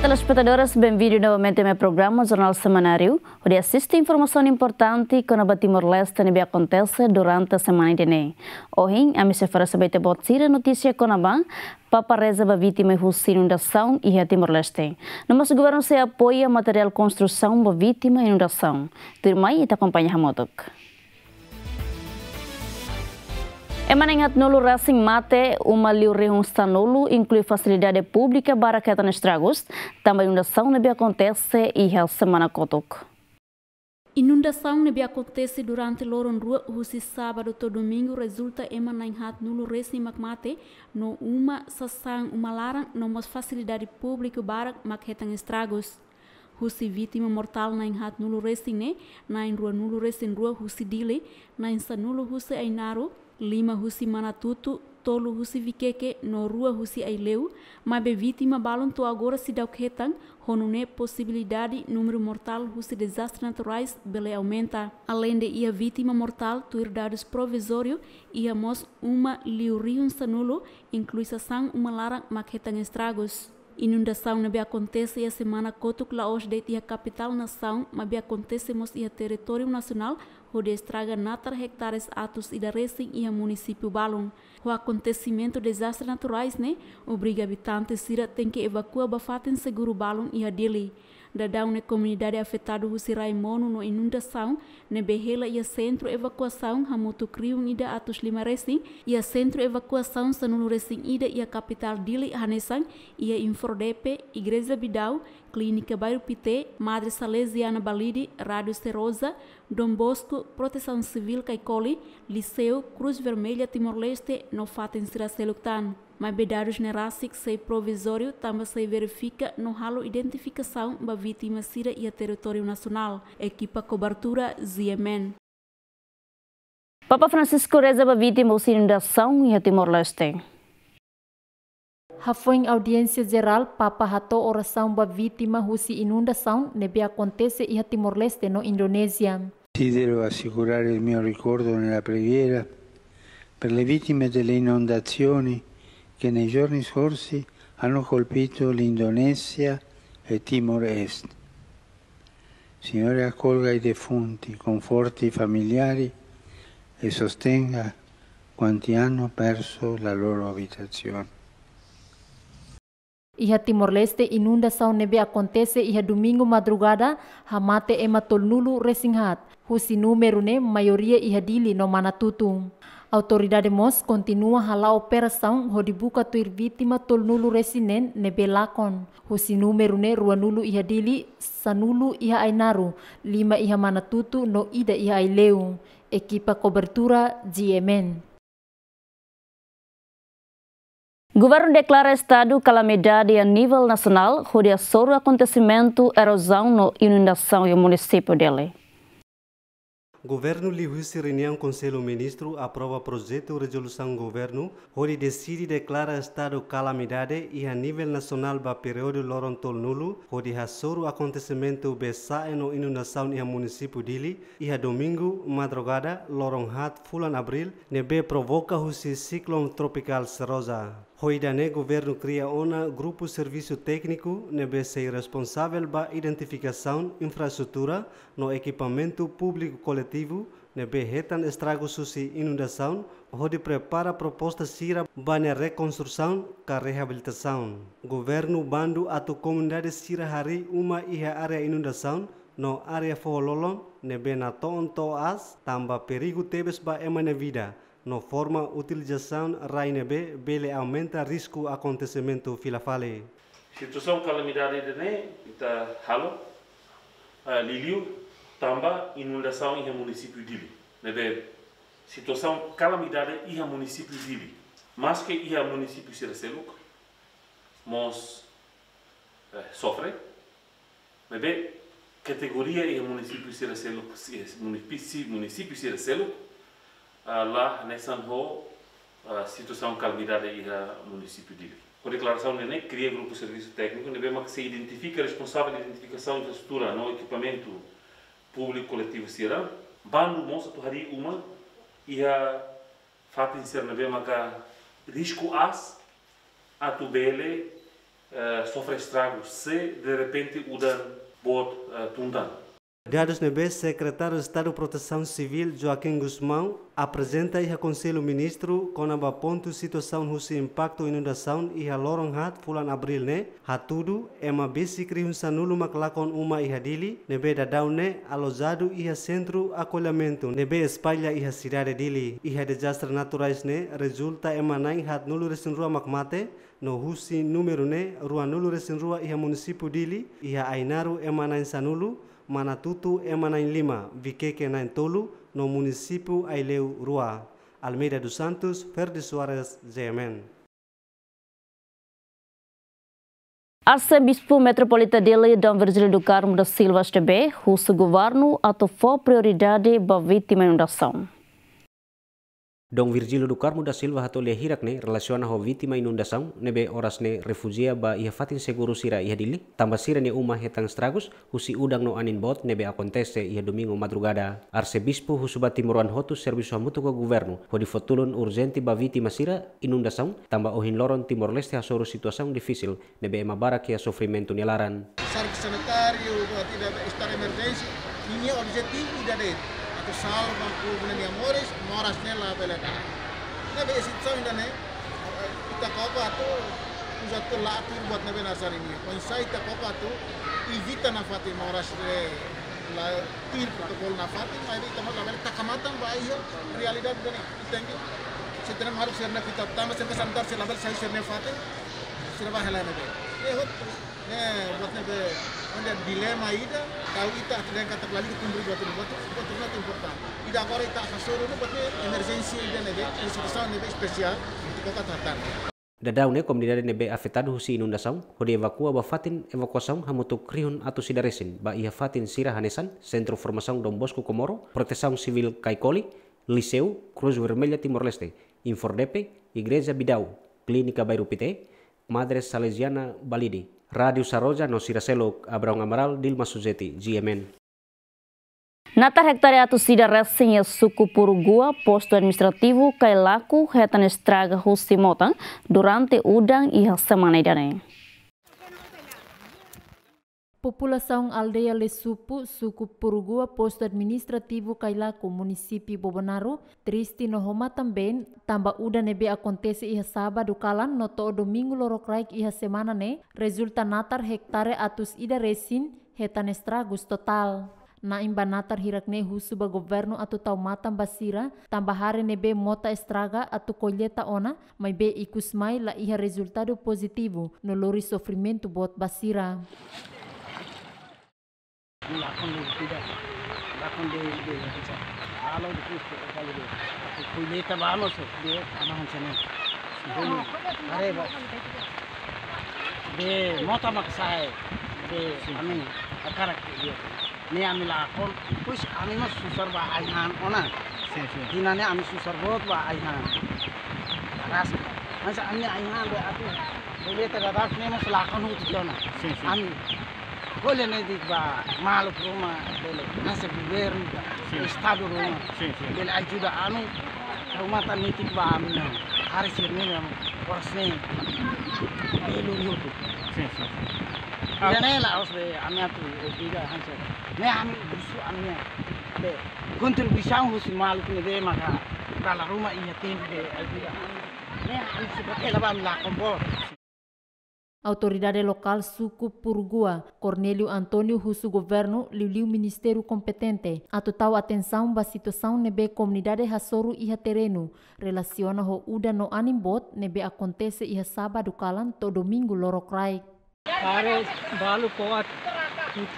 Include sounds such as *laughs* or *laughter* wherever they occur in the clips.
Olá, telespectadores. Bem-vindos novamente ao meu programa, Jornal Semanário, onde assiste informação importante que no Timor-Leste nebe acontece durante a semana de Enem. Hoje, a missa fará saber de botir a notícia que não Papa reza para vítimas de inundação e a Timor-Leste. No nosso governo se apoia material construção para vítima inundação. Turma, e te acompanha a É maninhat nolo resing mate, uma liu reunsta nolo, inclui facilidade pública para que na estragos, também inundação um nebe acontece e semana semana cotoco. Inundação nebe acontece durante loron rua husi sábado todo domingo resulta em maninhat nolo mak mate, no uma sasang uma laran, no mas facilidade pública para maquetan estragos husi vítima mortal na inhat nulu resing ne na in rua nulu resing rua husi dile na in nulu husi ainaru. lima husi manatutu tolu husi vikeke no rua husi aileu, mas be vítima tu agora se dá o quetang, honune possibilidade número mortal husi desastres naturais bele aumenta. Além de ia vítima mortal ir dados provisório, ia mos uma liurium sanulo, inclui sang uma larang maquetan estragos. Inundação na acontece a semana Coto Laos de a capital nação, mas acontece acontecemos e a território nacional, onde estraga natar hectares atos e da recém e a município Balon. O acontecimento desastres naturais, né? Obriga habitantes a tem que evacuar bafatem seguro Balon e a Dili. Dadau na comunidade afetada Husi Mono no inundação, na Behela e a centro evacuação Hamutu Crium ida atos lima e a centro evacuação Sanulu ida e a capital Dili hanesang. e a Infordepe, Igreja Bidau, Clínica Bairro Pité, Madre Salesiana Balidi, Rádio Serosa, Dom Bosco, Proteção Civil Caicoli, Liceu, Cruz Vermelha Timor-Leste, Nofaten Siraceluctan. Mabedados Nerasik sei provisório também se verifica no halo identificação da vítima Sira e a território nacional. Equipa cobertura Ziemen. Papa Francisco reza para vítima de inundação em Timor-Leste. Hafoi audiência geral, Papa Hato oração para vítima de inundação que acontece em Timor-Leste, no Indonésia. Desidero assegurar o meu recordo na preghiera per le vítimas delle inondazioni che nei giorni scorsi hanno colpito l'Indonesia e Timor Est. Signore accolga i defunti, conforti i familiari e sostenga quanti hanno perso la loro abitazione. Iha Timor Leste inunda sao nebe acontece iha domingo madrugada hamate ematol nulu resinghat. Husinu merune maioria iha dili no manatutung. autoridade MOS continua a operação rodibuka tuir vítima tol nulu resinen nebelakon. Hosi número ne rua nulu iha dili, sanulu iha ainaru, lima iha manatutu no ida iha aileu. Equipa cobertura GMN. Governo declara estado calamidade a nível nacional, rodeia sobre o acontecimento, erosão no inundação e o município dele. Governo Liu se reunião Conselho Ministro aprova projeto resolução governo, onde decide declara estado calamidade e a nível nacional para período lorontol nulo, onde o acontecimento bessa no inundação em município dele e a domingo madrugada loronhat fulan abril nebe provoca o ciclone tropical Serosa. Hoidane governo cria um grupo serviço técnico NBC responsável ba identificação infraestrutura no equipamento público coletivo nebe hetan estragos susi inundação hodi prepara proposta sira bane reconstrução e reabilitação governo bando a comunidade sira hari uma iha área inundação no área fololon nebe na tonto as tamba perigo tebes ba emane vida no forma utilização Raine B, bele aumenta risco acontecimento filafale. Situação calamidade de né, está halo, ah, liliu, tamba inundação em município de Nebe situação calamidade em município de Lili. Mas que em município de Seraceluk, mos eh, sofre. Nebe categoria em município de Seraceluk, município de Seraceluk, lá em San a situação calamidade aí no município de Ilha. Com declaração, nem cria grupo de serviço técnico, nem bem que se identifica responsável de identificação de infraestrutura no equipamento público coletivo Sierra, bando monstro torrari uma e a fato de ser na bem que risco as a tubele uh, eh, sofre estrago se de repente o dan bot uh, Dados no secretário de Estado de Proteção Civil Joaquim Guzmão apresenta e aconselha o ministro com a ponto situação cujo impacto inundação e haloron hat fulan abril ne né? hatudo ema bisi krihun sanulu maklakon uma ihadili nebe dadaune né? alojado a centro acolhimento nebe espalha e a cidade dili a desastre naturais ne né? resulta ema nai hat nulo resinrua macmate no husi número ne rua nulo resinrua a município dili iha ainaru ema nai sanulu Manatutu é em Lima, Viqueque na em Tolo, no município Aileu Rua. Almeida dos Santos, Ferdi Soares, GMN. Arcebispo Metropolita Dele Dom Virgílio do Carmo da Silva STB, o seu governo atofou prioridade para a vítima inundação. Dong Virgilio do Carmo da Silva hirak ne relasiona ho vítima inundação nebe orasne refugia ba ia fatin seguru sira ia dili tamba sira ne uma hetang stragus husi udang no anin bot nebe akontese ia domingo madrugada arcebispo husuba timoruan hotu servisu hamutu ko guvernu ho fotulun urgenti ba vítima sira inundação tamba ohin loron Timor Leste ha soro difisil nebe ema barak kia sofrimento nilaran sanitário tidak istar emergensi ini tidak salva kuuleminen ja moris moras nella peletään. Ne vesit soindane, ita kopatu, usattu laatiin buat ne venasarini. Onsa ita kopatu, ivita na fati moras re, la tir protokol na fati, mai ita mo label takamatan baio, realidad dene itengi. Sitten maru serne kita tama sen kesantar se label sai serne fati, sirva helai ne be. Ne hot, ne buat ne be ada dilema ida kalau kita tidak kata lagi itu buat batu-batu itu batu-batu important ida kau ita kasur itu berarti emergency ida nebe instituição nebe especial kita kata tan Dadau ne komunidade nebe afetado husi inundação, hodi evakua ba fatin evacuação hamutu krihun atu sidaresin ba iha fatin sira hanesan, sentro Formação Dom bosku komoro, Proteção sivil kaikoli, Liseu Cruz Vermelha Timor Leste, Infordepe, Igreja Bidau, klinika bairupite, Madres Salesiana Balidi, Radio Saroja No Selo, Abraão Amaral, Dilma Sujeti GMN. Natar hektare atu sida ya suku Purugua, posto administrativo, kailaku hetan estraga, rusimota, durante udang iha semana idane. Populasaun aldeia Lesupu, suku Purugua, posto administrativo Kailaku, munisipi Bobonaru, Tristi Nohoma tamben, tamba uda nebe acontece iha dukalan, kalan no domingu lorok raik iha semana ne, resulta natar hektare atus ida resin, hetan estragus total. Na natar hirak ne husu ba governo atu tau matam basira, tamba hari nebe mota estraga atu koljeta ona, mai be ikus mai la iha resultado positivo, no lori sofrimento bot basira. लाखों लोग पूजा लाखों लोग आलो खुले तब आलो से खाना अरे बे मोहतमक साहेब बे हमें अकारक ने आम लाखों कुछ आम सुसर बा आई हान ओना दिनाने आम सुसर बहुत बा आई हान रास अन्य आई बे आते बोले तो रात ने मस लाखों हो ना आम Olha, né, de ba, malo pro uma, olha, governo, o estado do uma, ele ajuda a não, a uma tá nem a minha, a receber minha, por sim, ele o Sim, sim. Ele não é os be, a minha tu, o diga, hansa, né, a minha, isso, a minha, contribuição se malo que me dê, mas para a Roma tempo de né, a gente lá com bordo. Autoridade local Suco Purgua, Cornélio Antônio Russo Governo, liu Ministério competente. A total atenção ba situação nebe comunidade Rassouro e terreno. Relaciona ho uda no animbot nebe acontece e sábado calan to domingo lorocrai. Pare, balu coat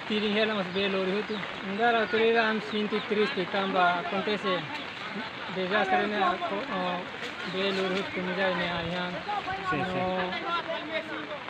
tiring hela mas belo rihutu. a autoridade am sinto triste tamba acontece desastre ne belo rihutu comunidade ne alihan. Sim, sim.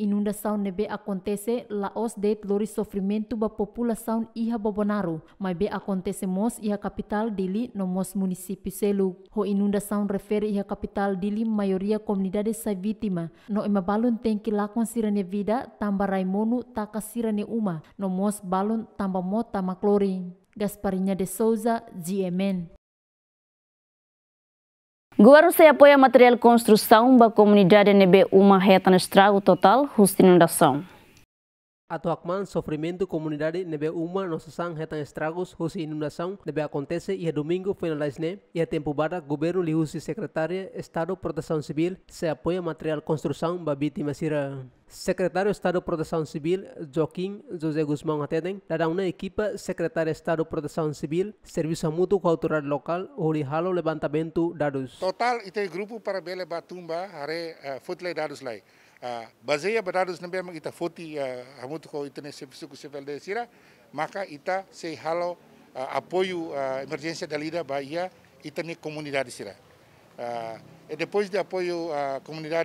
Inundação be acontece la os de tlori sofrimento ba população iha Bobonaru, mas be acontece mos iha capital dili no mos município selu. Ho inundação refere iha capital dili maioria comunidade sa vítima, no ima balun tem que lakon ne vida tamba raimonu kasira ne uma, no mos balun tamba mota maklori. Gasparinha de Souza, GMN. Governo se apoia material construção para a comunidade NB uma reta no estrago total, justa inundação. Atoacman, sofrimento comunidade nebe uma nossa sang hetan estragos husi inundação nebe acontece e é domingo finaliz né? e a é tempo bada governo lhe husi secretária Estado Proteção Civil se apoia material construção ba vítima sira. Secretário Estado Proteção Civil Joaquim José Guzmão Ateden dará uma equipa Secretária Estado Proteção Civil Serviço Mútuo com a autoridade local Orihalo Levantamento Dados. Total, e tem grupo para Bele Batumba, Hare uh, eh, Futle Dados lá. baseia berharus na bema ita foti hamuto ko ita nesse suku civil de sira maka ita say halo apoio ah, emergência dalida lida bahia ita ne sira e depois de apoio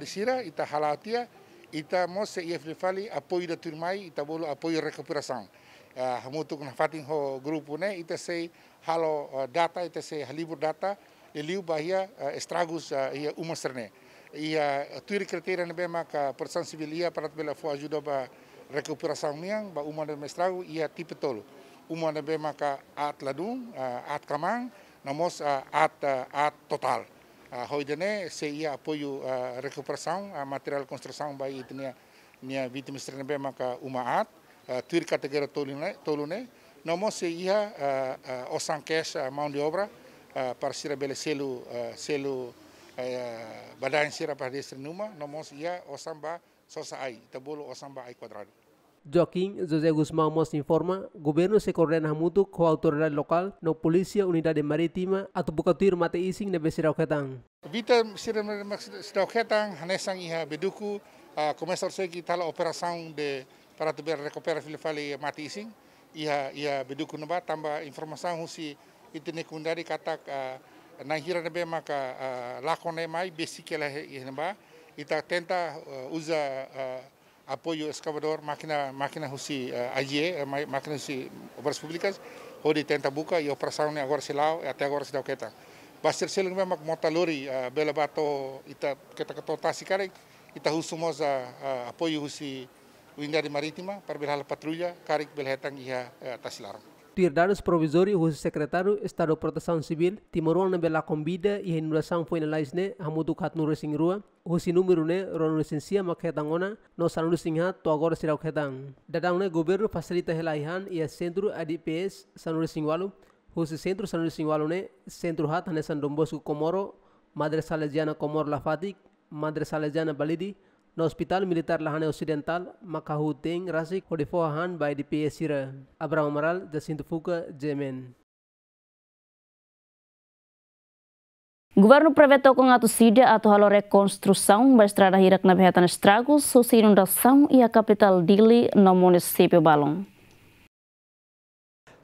sira ita halatia ita mose IFD fali apoio daturmai turmai ita bolo apoio recuperação hamuto ko fatin ho grupo ne ita se halo data ita say halibur data eliu bahia estragos ia ah, ah, umasrene ia tuir kriteria bema ka persan sivilia parat bela fo ajuda ba recuperação miang ba uma de mestrau ia tipe tolo uma bema ka at ladung at kamang namos at at total hoi ne se ia apoyu recuperação material construção ba itnia nia vítima nebe maka uma at tuir ne tolu ne namos se ia osan cash maun di obra parsira sirebele selu selu Badan sira pardestre numa nomos ia osamba sosa ai tebulu osamba ai quadrado. Joking José Guzmão Mos informa, governo se coordena junto com a autoridade local no polícia de marítima a tubukatir mate ising nebe sirauketan. Vita sirauketan hanesang iha beduku a começar se que de para tuber recuperar filifali mate ising iha iha beduku neba tambah informasaun husi itine kundari katak nahira nebe maka uh, lakone mai besikela ba ita tenta uza usa uh, apoio makina makina husi uh, makina husi obras publicas hodi tenta buka e operação ne agora silau e até agora silau keta basir seling memak mota uh, bela bato ita keta ketotasi karek ita husu uh, apoio husi Wingari di Maritima, berhala patrulha, karek belhetang iha uh, e, tasilarang. Twidados provisório o secretario, Estado Proteção Civil Timorona bela convida y a inundação foi na Laisne a muducat no Rua número ne ma no san lisinga to agora sirau khetang dadang ne governo facilita helaihan y el centro ADPS san lisingwalu walu si centro san lisingwalu ne centro hat hane san Komoro Madre Salesiana Komor Lafatik Madre Salesiana Balidi no hospital militar Lahane Occidental, Makahu Teng Rasik foi Han, by di PSIRA, abraham maral Jacinto Fuca, Jemen. Governo prometeu com ato CIDA ato a reconstrução da estrada hirak na Berreta estragos, sua inundação e a capital Dili no município Balon.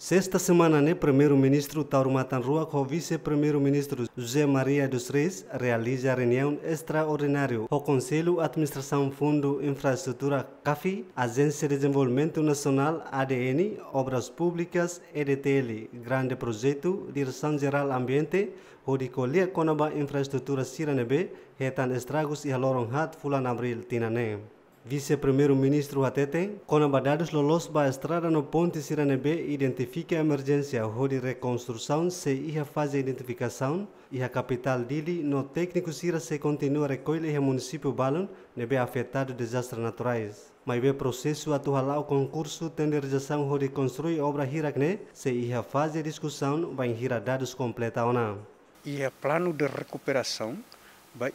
Sexta semana, né, primeiro-ministro Tauro Matanrua com vice-primeiro-ministro José Maria dos Reis realiza reunião extraordinária com o Conselho Administração Fundo Infraestrutura CAFI, Agência de Desenvolvimento Nacional ADN, Obras Públicas EDTL, Grande Projeto, Direção Geral Ambiente, Rodicolia Conaba Infraestrutura Siranebe, Retan Estragos e Aloronhat Fulan Abril Tinanem. Vice-Primeiro-Ministro Atete, Conabadados lolos ba estrada no Ponte Siranebe identifica a emergência de reconstrução se ia fase identificação e a capital dele no técnico Sira se continua a recolher o município Balon nebe afetado desastres naturais. Mas o processo atual ao concurso tenderização de construir obra Hirakne se ia fase a discussão vai hira dados completa ou não. Ia plano de recuperação,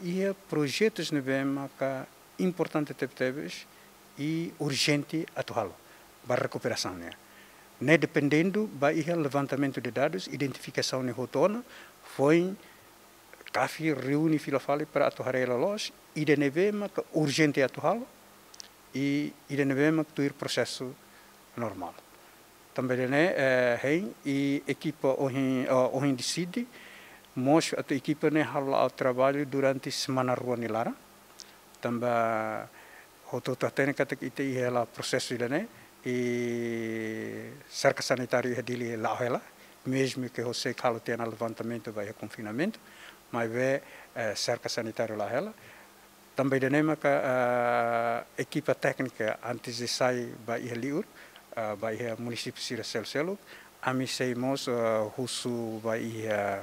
ia projetos nebe maka importante Tebetebes e urgente atual para a recuperação. Né? Né, dependendo, vai levantamento de dados, identificação de rotona, foi CAF reúne filofale para atuar ela los, é e de nevema urgente atual é e, e de nevema tuir processo normal. Também né, é, hein, e equipa ohin, eh, ohin decide, mostra a equipa né, o trabalho durante semana rua nilara, tamba hotota tênica te ite i hela proses ile ne e cerca sanitário é dili lá hela mesmo que você calo tenha levantamento vai confinamento mas vê cerca sanitário lá ela também de nema equipa técnica antes de sair vai ia liur vai a município sira selo ami o russo vai a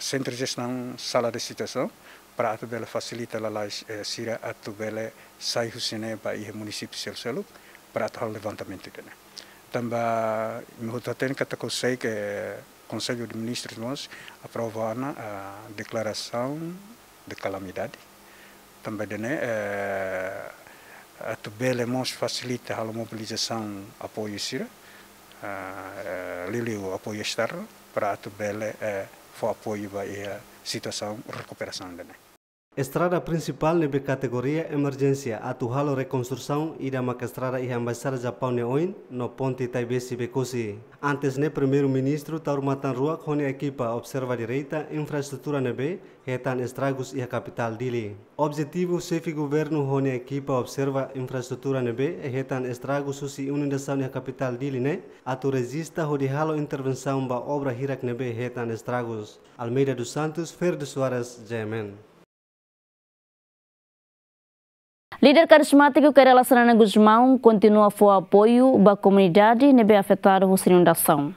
centro de gestão sala de situação prato dela facilita la la eh, sira atu dela sai husine pa i município sel seluk prato hal levantamento dela tamba me hotaten kata sei que é conselho de ministros nós aprovana a declaração de calamidade também né eh, a tubele mos facilita a mobilização apoio sira ah, eh, liliu apoio externo para a tubele for apoio a situação recuperação dele. Estrada principal lebe categoria emergência atuhalo reconstrução e da estrada e embaixada Japão neoin no ponte Taibesi Bekosi. Antes ne primeiro-ministro Taurumatan com a equipa observa direita infraestrutura nebe retan estragos e a capital dili. Objetivo chefe governo a equipa observa infraestrutura nebe retan estragos susi inundação e a capital dili ne né? atu resista halo intervenção ba obra hirak nebe retan estragos. Almeida dos Santos, Ferdo Soares, Jemen. Líder carismático Kerala Serena Guzmão continua a o apoio da comunidade nebe afetar por inundação.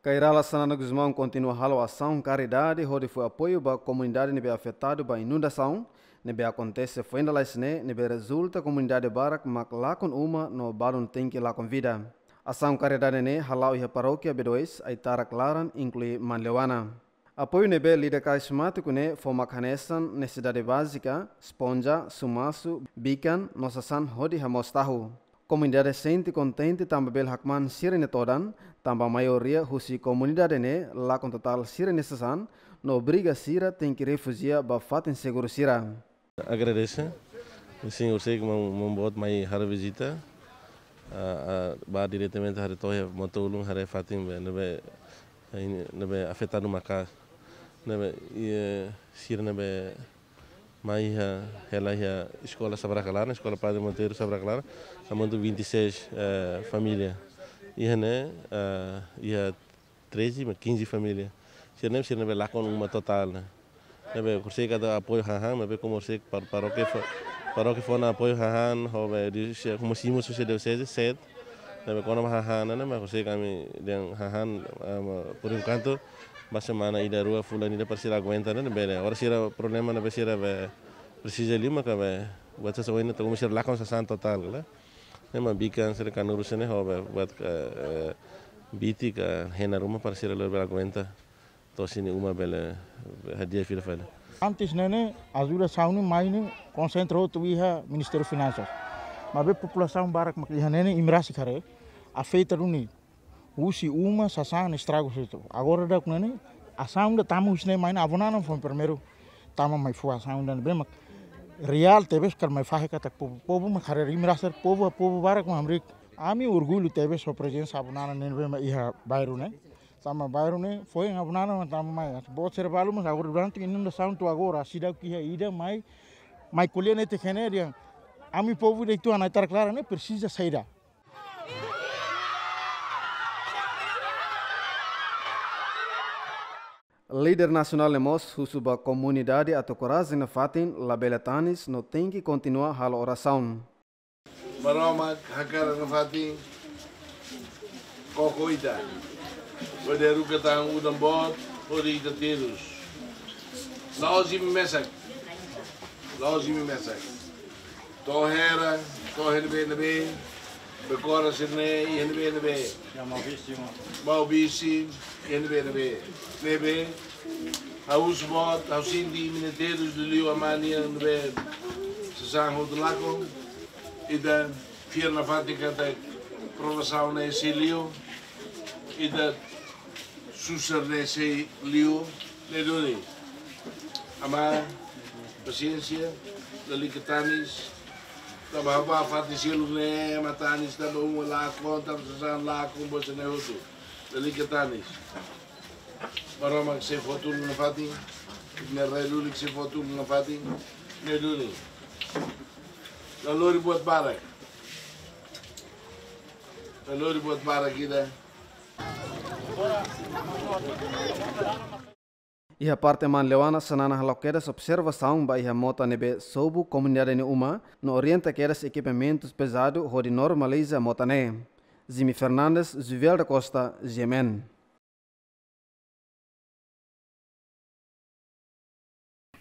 Kairala Sanana Guzmão continua a ação caridade, onde foi apoio para a comunidade nebe afetada pela inundação, nebe acontece foi ainda lá nebe resulta a comunidade barak mak lá com uma no não tem que lá com vida. Ação caridade ne né, halau e a paróquia B2, Aitara Claran, inclui Manlewana. Apoio nebe lidaka ismatukune fomakanesan necessidade básica, esponja, sumasu, bikan, nosasan hodi hamostahu. Comunidade sente contente tamba bel hakman sirene todan, tamba maioria husi comunidade ne la com total sirene sasan, no briga sira tem que refugia fatin seguro sira. Agradeço. Sim, eu sei que mam bot mai har visita. Ba diretamente har tohe motolung har fatin be nebe nebe afetado macar ναι, ε, ήμουν ε, ε, σε μια μεγάλη χώρα, η Μοντερό, η Μοντερό, η Μοντερό, η Μοντερό, η Μοντερό, η Μοντερό, η Μοντερό, η Μοντερό, η Μοντερό, η Μοντερό, η Μοντερό, η Μοντερό, η Μοντερό, η Μοντερό, η με basemana ida rua fulani ida persira gwenta na bele ora sira problema na persira be persija lima ka be buat sa soina to musir lakon sa san total la nema bikan sira kanurusene ho be buat eh, biti ka hena rumah persira lebe ragu gwenta to sini uma bele hadiah fila fala antes nene azura sauni maini konsentro tu iha finansos ma mabe populasaun barak makihane ne imrasi kare afeita runi usi uma sasan estrago itu agora da kunani a sound tamu usne maina abonana ah, fom primeiro tama mai fu a sound dan bremak real tebes kar mai fahe katak povo povo ma khare rim raser povo povo barak ma hamrik ami urgulu tebes so presence abonana nenbe ma iha bairu ne tama bairu ne foi abonana ma tama mai बहुत सारे बालू में agora durante indo sound tu agora sida ki ida mai mai colhene te generian ami povo de tu ana tar clara ne precisa Líder nacional lemos susuba comunidade atau na fatin labela tanis no tem que continuar a oração. Maroma hakara na fatin kokoita. Poderu katang udam bot horita terus. Laozi mesak. Laozi mesak. Tohera, tohera bem bem. Bekora sene NB NB. Ya mau bisi mau. Mau bisi NB NB. NB. Haus bot, haus de mineteiros do Rio Amania NB. Sazango de Lago. E da Pierna Fática da Provação nesse Lio E da Susser nesse Rio. Ledoni. Amar, paciência, Lalicatanis, τα mas φάτι fato ε, μα lema, τα τα λάκκο, τα ψαζάν, λάκκο, precisando lá, com του. Δηλαδή και Ele Παρόμα ξεφωτούν να ε, φάτι, ρελούλι ξεφωτούν να ε, φάτι, Τα λούρι που ατπάρακ. λούρι που ατπάρακ, Τώρα, a parte man lewana sanana haloqueras observa saum ba iha mota nebe sobu comunidade ne uma no orienta equipamentos pesado hori normaliza mota ne. Zimi Fernandes, Zuvel da Costa, Gemen.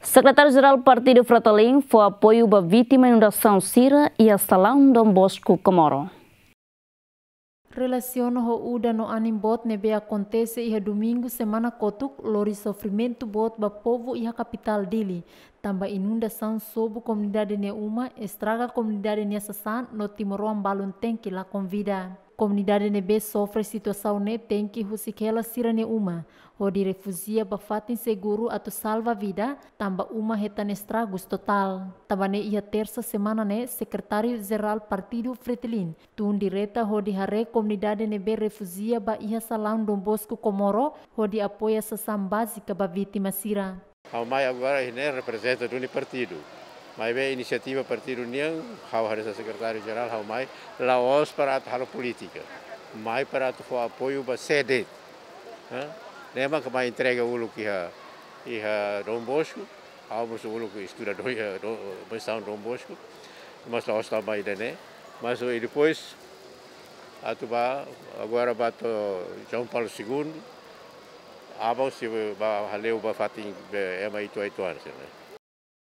Secretário-Geral do Partido Fratelim foi apoio à vítima inundação Sira e a Salão Dom Bosco Comoro. Relaciona ho uda no anim bot nebe acontece iha domingo semana kotuk lori sofrimento bot ba povo iha kapital dili. Tamba inunda san sobu komunidade ne uma, estraga komunidade ne sasan no timoruan balon tenki la convida. Comunidade Nebe sofre situação ne tem que husikela sirane uma, ho di refuzia refugia fatin seguru atu salva vida, tamba uma hetan estragos total. ne ia terça semana ne secretário Zeral partido Fretilin, tun direta ho di hare comunidade Nebe refugia ba ia salão Dom bosku komoro, ho di apoia sessão ke ba vitima sira. Ao mai agora ini representa duni partido. mai ve inițiativa Partidul União, hau haresa secretário geral, hau mai, la os parat halo política. Mai para fo apoio ba sede. Eh? Nema que mai entrega o que ha e ha Dom Bosco, hau musu ulu que estuda do ha Mestão Dom Bosco, mas la os tá mai dene. Mas e depois atuba agora bato João Paulo II, abang se ba haleu ba fatin é mai tu aituan, né? Eh?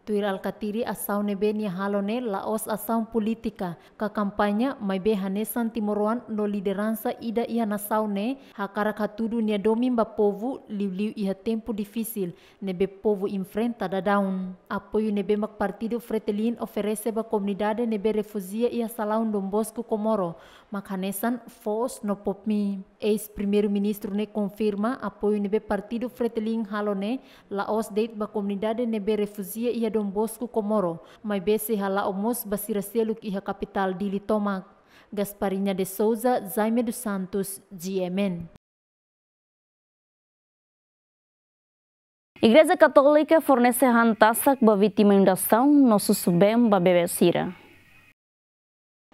Tuir alkatiri asau nebe ni halone Laos asau politika ka kampanya mai be hanesan timoruan no lideransa ida ia nasau ne hakara katudu nia domi mba povu liu ia tempo difisil nebe povu infrenta da daun. Apoio nebe mak partido Fretelin oferece ba komunidade nebe refuzia ia salaun dombosku Komoro Makanesan Fos no Popmi. Ex-primeiro-ministro ne confirma apoio nebe partido fretling Halone, Laos deit ba comunidade nebe refugia ia Dom Bosco Comoro. mai bese hala omos ba seluk ia capital Dili Tomac. Gasparinha de Souza, Jaime dos Santos, GMN. Igreja Católica fornece rantasak para inundação no subem ba Bebecira.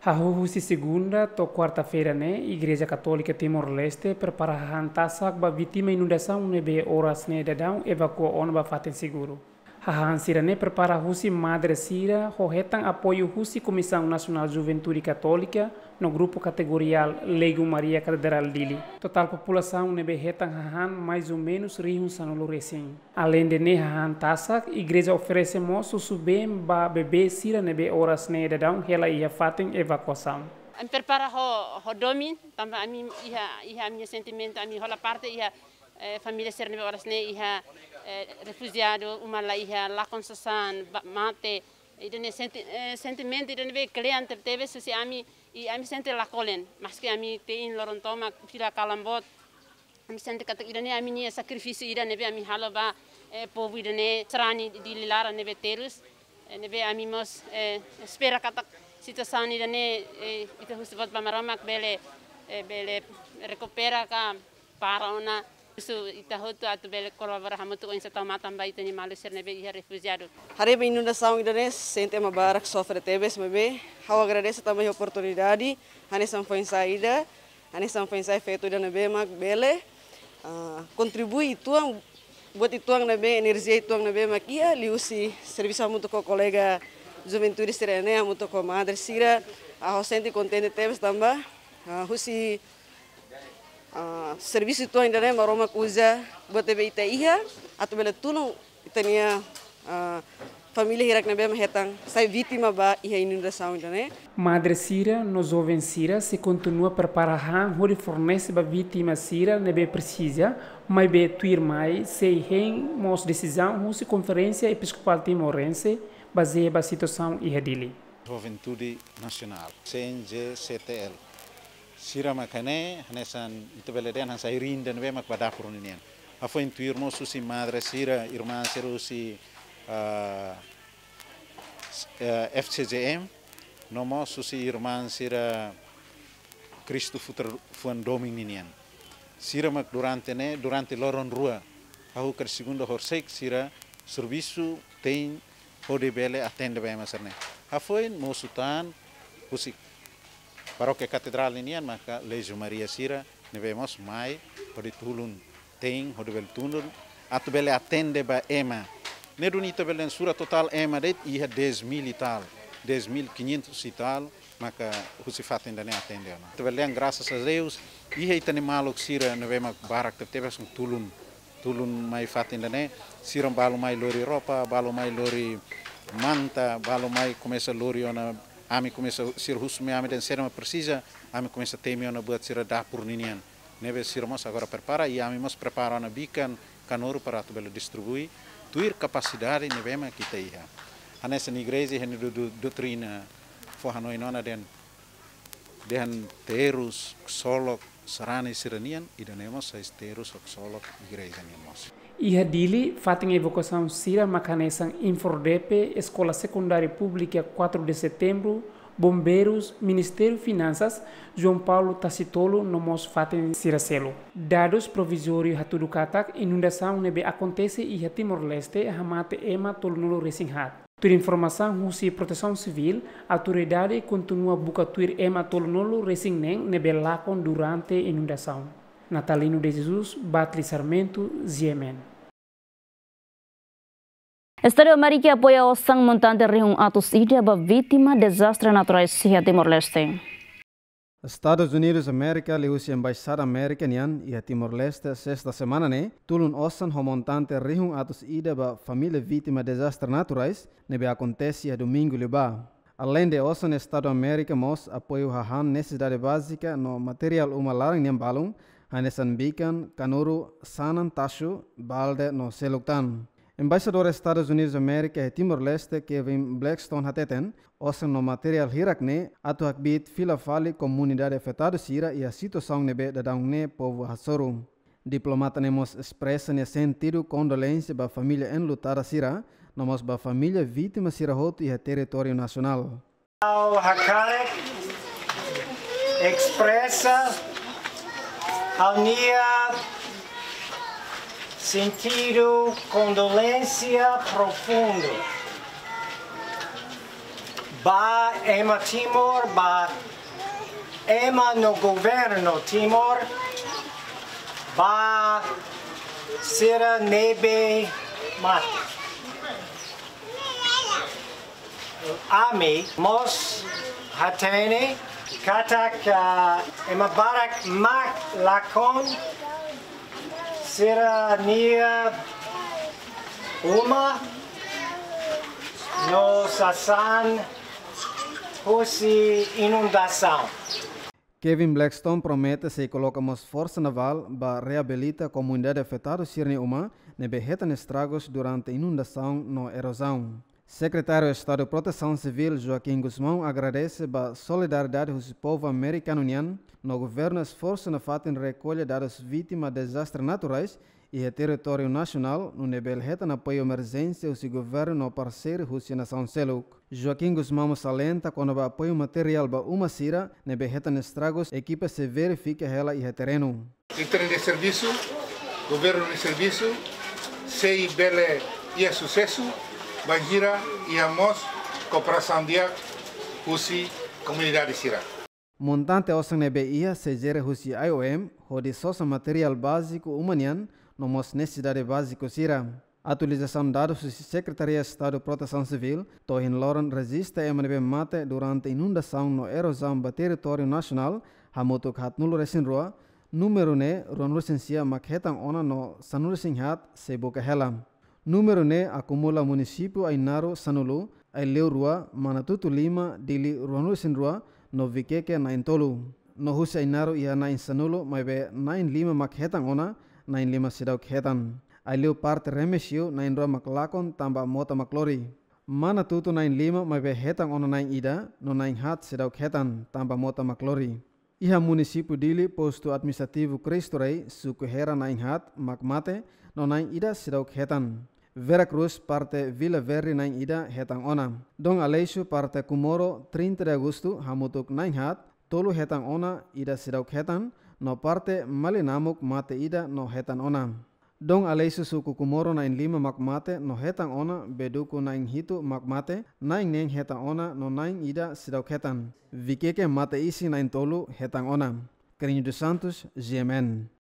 Hahuhusi segunda to quarta-feira né, Igreja Católica Timor-Leste prepara a hantasak para vítima inundação nebe horas né dadão evacua on para faten seguro. a sira né prepara husi madre sira hohetan apoio husi Comissão Nacional Juventude Católica no grupo categorial Leigo Maria Carderal Dili. Total população nebe retan hahan mais ou menos rihun sanolo recém. Além de ne hahan tasak, igreja oferece moço subem ba bebê sira nebe horas ne dedão rela ia fatem evacuação. Em prepara ho, ho domin, também a mim ia, ia minha sentimento, a minha rola parte ia eh, família ser nebe horas ne ia eh, refugiado, uma lá ia lá com mate, e senti, eh, sentimento, e cliente teve se ami i ami sente kolen maski ami tein loron toma pila kalambot ami sente katak idane ami nia e sakrifisi idane be ami haloba e povu idane di dililara nebe terus e nebe ami mos e, spera katak situasan idane e, ita vot pamaramak bele e, bele recupera ka para ona Isso itahu tu atu bele korba rahmatu ko insa tamatan baita ni malu ser nebe ia refugiado. Hareba inundação indonesia sente mabarak sofre tebes mebe. Hau agradeço também a oportunidade. Hanesan foi saída. Hanesan foi saída feito da nebe mak bele. Uh, kontribui tuang buat ituang nebe energia ituang nebe mak iya liusi serviço muito ko zoomin juventude sirene muito ko madre sira. A ah, docente tebes tambah. Ah, uh, husi servis itu yang dana maroma kuza bote be ita iha atau bela tuno itania família hirak na bem retang sai vítima ba iha inundação dana Madre Síria nos oven Síria se continua preparar hori fornece ba vítima sira nebe precisa mas be tuir mai se hen mos decisão russa conferência episcopal timorense baseia ba situação iha dele Juventude Nacional, CNGCTL, sira makane hanesan dia nang sairin dan we mak badapurun ini an afo mo susi madre sira irman serusi uh, eh, uh, eh, FCJM nomo susi irman sira Kristu futer fuan doming ini an sira mak durante ne durante loron rua aku ker segundo horsek sira servisu tein hode bele atende be masarne mo sultan, husik Paróquia Catedral ini maka Lejo Maria Sira nevemos mai pode tulun tem rodobel tunun atu ele atende ba ema nedunita belen sura total ema e é 10 mil e tal mil e tal maka husi fatin dane atende ona tebelen graças a Deus ia itane malok sira nevema barak tebes tulun tulun mai fatin dane sira balo mai lori ropa balo mai lori manta balo mai começa lori ona Ami começa a ser russo, me ami dançar, mas precisa. Ami começa a temer na boa ser dar por ninian. Neve ser mos agora prepara e ami mos prepara na bica, canoro para tu belo distribuir. Tu ir capacidade neve ma kita iha. A nessa igreja hen do doutrina for Hanoi nona den den terus solok serane siranian e danemos a terus solok igreja nian mos. Iha dili fatem evocação Sira Macanesan Infordepe, Escola Secundária Pública 4 de Setembro, Bombeiros, Ministério Finanças, João Paulo Tacitolo, nomos sira Siracelo. Dados provisórios hatudu katak, inundação nebe acontece Iha Timor-Leste, Hamate Ema Tolnulo Resinhat. Tur informação husi proteção civil, autoridade continua buca tuir Ema Tolnulo Resigneng nebe lacon durante inundação. Natalino de Jesus, Batli Sarmento, Ziemen. Estado América apoia o San Montante Rio Atos para vítima de desastre naturais Sierra Timor-Leste. Estados Unidos América leusi embaixada América em Timor-Leste sexta semana ne tulun osan homontante rihun atos ida ba família vítima de desastres naturais nebe acontece a domingo liba. Além de osan Estado América mos apoio hahan necessidade básica no material uma larang nian balung ane Bican, canoru sanan tacho balde no seluktan embaixador Estados Unidos da América e Timor-Leste Kevin Blackstone hateten osan no material hirakne atuak bit fila fali comunidade afetada sira e a situação nebe dadangne povo hasoru diplomata nemos expressa ne sentido condolência ba família enlutada sira nomos ba família vítima sira hoto e a território nacional. Hakarek expressa Alnia sentido condolência profundo. Ba ema Timor, ba ema no governo Timor, ba sera nebe mate. Ami mos hatene Katak Emabarak Mak Lakon nia Uma No Sasan Husi Inundação Kevin Blackstone promete se colocamos força naval para reabilitar a comunidade afetada Sirne Uma, ne estragos durante inundação no erosão. Secretário de Estado de Proteção Civil Joaquim Guzmão agradece a solidariedade do povo americano no governo esforço na fato em recolha dados vítimas de desastres naturais e a território nacional no nível reta na apoio emergência o governo parceiro Rússia nação Celuc. Joaquim Guzmão salenta quando o apoio material para uma cira na reta nos estragos equipa se verifica ela e terreno. Entrei de serviço, governo de serviço, sei bele e é sucesso Bangira e Amos, Cooperação Dia, Husi, Comunidade Sira. Montante osang nebe ia sejere husi IOM, Rodi sosa material básico humanian, nomos necessidade básico Sira. Atualização dados da Secretaria de Estado de Proteção Civil, Tohin Loren resiste a MNB mate durante inundação no Erosamba território nacional, hamutuk hat nulo resinroa, número ne Lucencia makhetang ona no Sanur sanulsinghat sebuka helam. Número ne acumula município Ainaro Sanulu ai leu rua mana tutu lima dili ruanu sin rua no vikeke na intolu no husi Ainaro ia na insanulu maibe nain lima mak hetan ona nain lima sidau hetan ai leu parte remesio nain rua mak lakon tamba mota mak lori mana tutu nain lima mai be hetang ona nain ida no nain hat sidau hetan tamba mota mak lori Iha município dili postu administrativo Cristo suku hera nain hat mak mate no nain ida sidau hetan Veracruz parte Villa Verde nain ida hetang ona. Dong Aleixo parte Kumoro 30 de agosto hamutuk nain hat tolu hetang ona ida sidauk hetan no parte Malinamuk namuk mate ida no hetan ona. Dong Aleixo suku Kumoro nain lima mak mate no hetang ona beduku nain hitu mak mate nain neng hetang ona no nain ida sidauk hetan. Vikeke mate isi nain tolu hetang ona. Carinho dos Santos, GMN.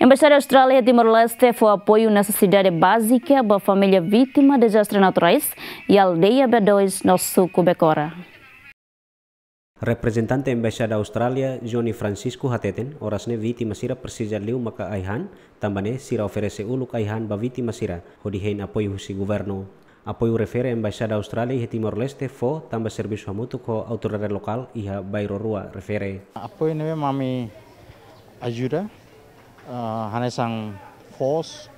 Embaixada Austrália Timor-Leste foi apoio na necessidade básica para a família vítima de desastres naturais e a aldeia B2 no sul Cubecora. Representante Embaixada Austrália Johnny Francisco Hateten orasne vítima sira precisa liu maka aihan também sira oferece uluk aihan para vítima sira hodihen apoio si governo apoio refere a Embaixada Austrália e Timor-Leste foi também serviço mutu com autoridade local e a Bairorua refere. Apoio é mami ajuda Eh, hanesang fos,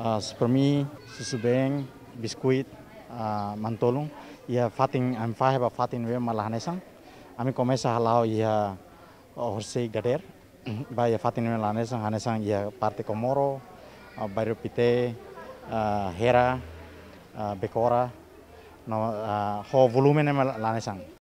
eh, spermi, susu beng, biskuit, eh, mantolung. Ia fatin am faheba fatin we malah hanesang. Ami komesa halau ia horse gader. *clears throat* Ba ia fatin we hanesang hanesang ia parte komoro, baru pite, hera, bekora, no, volume ho volumen sang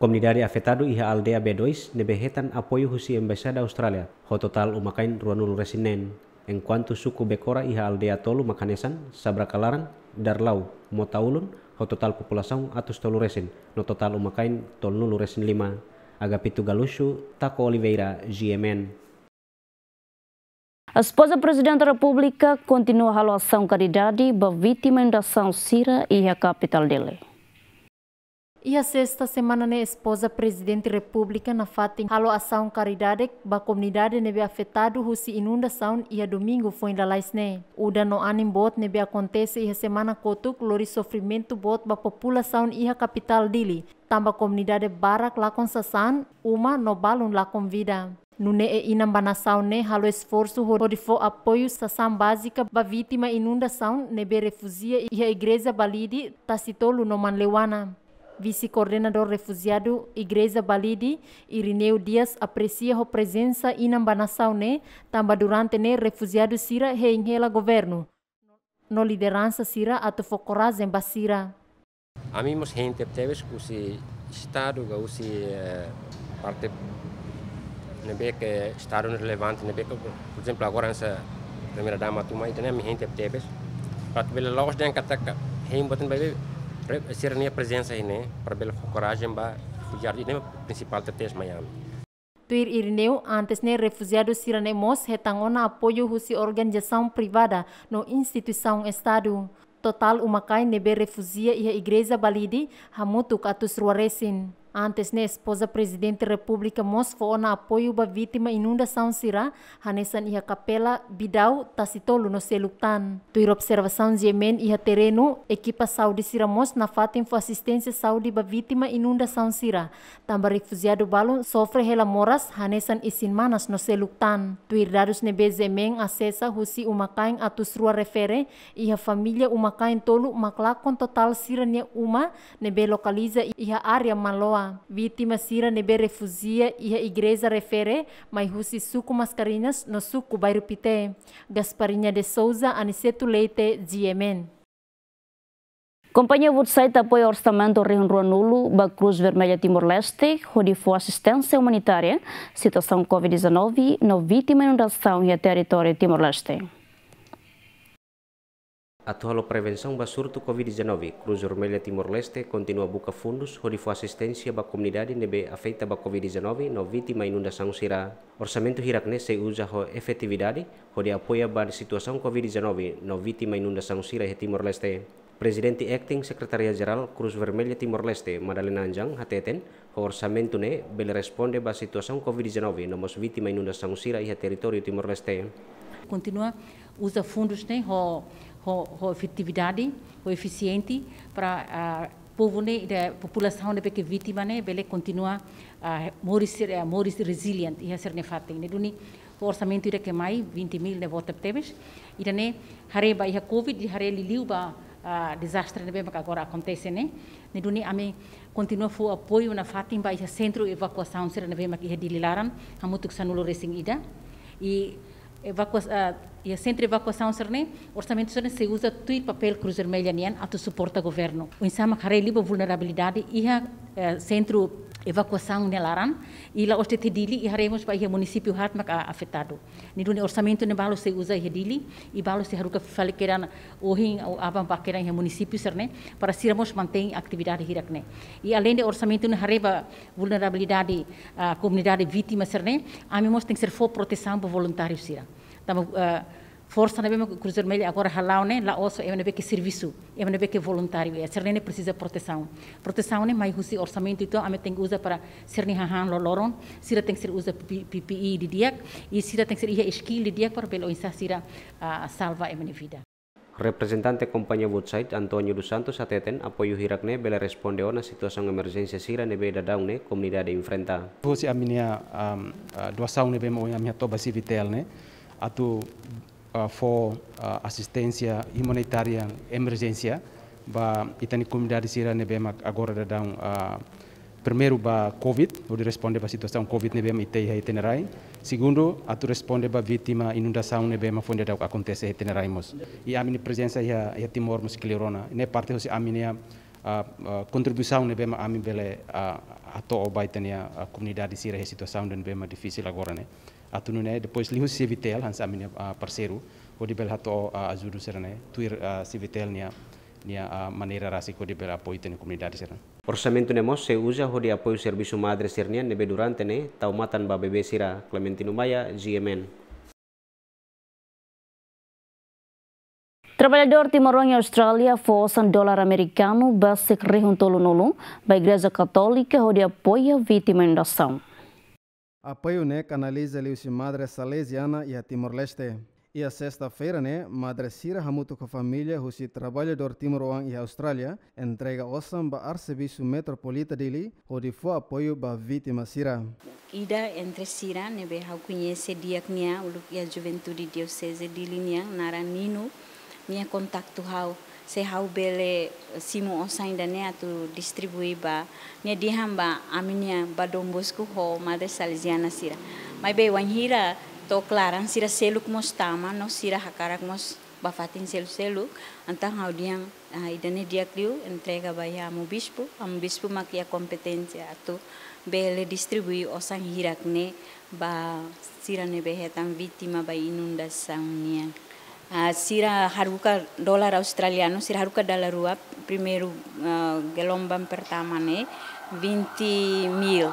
comunidade afetado iha aldea B2 nebehetan apoio husi embesada Australia. ho total umakain ruanul resinen, Enkuantu suku Bekora iha aldea tolu makanesan, sabrakalaran, darlau, motaulun, ho total populasaun atus tolu resin, no total umakain tol nulu resin lima. Agapitu Galusu, tako Oliveira, GMN. A esposa presidente da República continua a relação caridade, a vitimização Sira e a capital dele. Ia sexta semana ne né, esposa presidente república na fatem halo ação caridade ba comunidade nebe afetado husi inundação ia domingo foi da lais né. ne. Uda no anim bot nebe acontece ia semana kotuk lori sofrimento bot ba população ia capital dili. Tamba comunidade barak la consasan, uma no balun la vida. Nune e inambanação ne né, halo esforço rodifo apoio sação básica ba vítima inundação nebe refugia ia igreja balidi tasitolu no manlewana vice-coordenador refugiado Igreja Balidi, Irineu Dias, aprecia a presença e nação, né? Tamba durante né refugiado Sira reinhela governo. No liderança Sira ato focoraz em Basira. A mim gente teves que se Estado, que se eh, parte que Estado relevante, nebeque, por exemplo, agora essa primeira dama tu mais, né? A mim gente teves. Para que bela logo dentro kata, hein botan bebe sirania presença para perbel coragem ba fujar o principal tetes Miami. Tuir Irineu, antes de refugiados siranemos retangona apoio husi organização privada no instituição Estado. Total umakai nebe refugia a igreja balidi hamutuk atus ruaresin. Antes ne né, esposa presidente República Mos foona apoio ba vítima inundação sira hanesan ia capela bidau tacitolo no selutan Tuir observação Yemen ia terreno, equipa Saudi sira Mos na fatem fo assistência Saudi ba vítima inundação sira. Também refugiado balon sofre relamoras, moras hanesan isin manas no seluktan. Tuir dados nebe Yemen acessa uma umakain atus rua refere a família umakain tolu maklakon total sira ne uma nebe localiza ia área maloa. Vítima Sira nebe refugia e a igreja refere, mas Rusi Suco mascarinas no Suco Bairro Pité. Gasparinha de Souza Aniceto Leite, Diemen. Companhia Woodside apoia orçamento Rio Ruanulo, da Cruz Vermelha Timor-Leste, onde foi assistência humanitária, situação Covid-19, na vítima inundação e território Timor-Leste. Atual prevenção da surto Covid-19, Cruz Vermelha Timor-Leste continua a buscar fundos onde for assistência para a comunidade nebe afeita para Covid-19 no vítima inundação Sira. Orçamento Hirakne se usa com efetividade onde apoia para a situação Covid-19 no vítima inundação Sira e Timor-Leste. Presidente Acting Secretaria-Geral Cruz Vermelha Timor-Leste, Madalena Anjang, hateten, o orçamento ne bele responde para a situação Covid-19 no mos vítima inundação Sira e território Timor-Leste. Continua usa fundos ne ho efetividade, o eficiente para a povo da população ne peke vítima ne bele continua a moris a moris resiliente e ser ne fatem ne duni o orçamento ira que mais 20 mil ne vota tebes ira ne hare ba covid hare liliu ba a desastre ne que agora acontece né ne duni ame continua o apoio na fatim ba ia centro evacuação ser ne bem que ia dililaran hamutuk sanulo resing ida e evacuação, ah, e centro de evacuação Serne, orçamento Serne se usa tui papel Cruz Vermelha Nian, ato suporta governo. O insama carei liba vulnerabilidade e a eh, centro evacuação Laran e lá hoje te dili e haremos para o município hat mas afetado ni orçamento ne balo se usa dili e balo se haruka fale que era o hin o aban para que era município serne para manter mantém atividade hirakne e além de orçamento ne hareba vulnerabilidade a comunidade vítima a amemos tem que ser for proteção para voluntários sira uh, forse abbiamo cruzar meglio agora halawne la osso emne beke serviço emne beke voluntário e serne precisa proteção proteção ne mai husi orçamento e to ame tem usa para serne hahan lo loron sira tem ser usa PPE di diak e sira tem ser ia e skill di diak para belo insa sira salva emne vida Representante compañía Woodside, Antonio dos Santos ateten apoyo hirakne bela responde ona situação emergencia sira nebe ne comunidad de enfrenta. Hosi e aminia dua saune be mo yamia toba civitel ne atu uh, uh assistência humanitária emergência ba itani comunidade sira bem agora da um, uh, primeiro ba covid ou de responde ba situação covid bem itei e ha itinerai segundo atu responde ba vítima inundação nebema fonde da acontece itinerai mos e a minha presença ya ya timor mos clirona ne parte hosi aminia contribuição a amin bele ato obaitania a comunidade sira ha situação bem difícil agora né atunune depois lihu sivitel, hans amine perseru parceiro odibel hato uh, serane tuir uh, civitel nia nia uh, maneira rasi odibel apoio teni komunidade serane Orçamento nemo se usa ho de apoio servisu madre sernia nebe durante ne taumatan ba bebe sira Clementino maya GMN Trabalhador timorense Austrália forçam dólar americano basic rihun tolunulu, a Igreja Católica onde apoia vítima em Apoio, PAIONEC né, canaliza ali os Madre Salesiana e a Timor-Leste. E a sexta-feira, né, Madre Sira Hamuto com a família, o trabalhador Timor-Oan e Austrália, entrega o samba arcebispo metropolita dele, onde foi apoio para a vítima Sira. Ida entre Sira, né, a conheço diacnia, o a juventude diocese de linha, Naranino, minha contacto ao. se bele eh, simu osain dan nea atu distribui ba nea diham ba aminia ba dombosku ho madre salesiana sira mai be hira to klaran sira seluk mos tama no sira hakarak mos ba fatin selu seluk antar hau diang uh, ah, idane dia kriu entrega ba ya amu bispo amu mak makia ya kompetensi atu bele distribui osang hirak ne ba sira ne behetan vitima ba niang Ah, sira haruka dólar australiano, sira haruka dólar rua, primeiro uh, ah, gelombam pertama, né? 20 mil.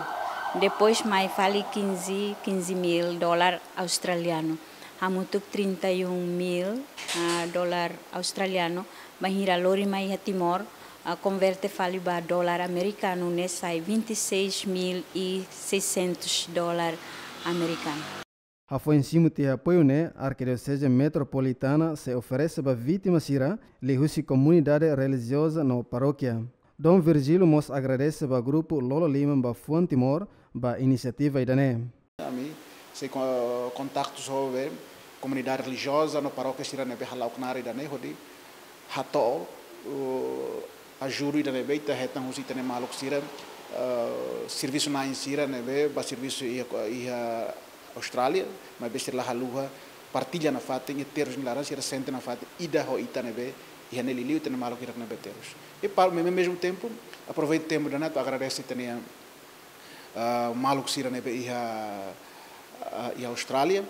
Depois mais vale 15, 15 mil dólar australiano. Hamutuk 31 mil uh, dólar australiano. Bahira lori mais a Timor, uh, converte vale ba dólar americano, né? Sai 26.600 dólar americano. Afonso tem apoio né, a Arquidiocese Metropolitana se oferece para vítimas sira, lhe comunidade religiosa na paróquia. Dom Virgílio nos agradece ao grupo Lolo Lima para Fuan mor para iniciativa Idané. A mim, se contato sobre comunidade religiosa na paróquia sira nebe halauknari Idané, rato, hato, ajuro Idané beita, hetan rusi, Idané maluco sira, serviço na insira nebe, para serviço ia, ia Austrália, mas beste lá haluha partilha na fate e terus na laranja era sente na fate ida ho ita nebe e aneli liu tena malo kira nebe terus. E para o mesmo tempo aproveito o tempo da nato agradece tenia uh, ah, malo que sira nebe a uh, iha ah, Austrália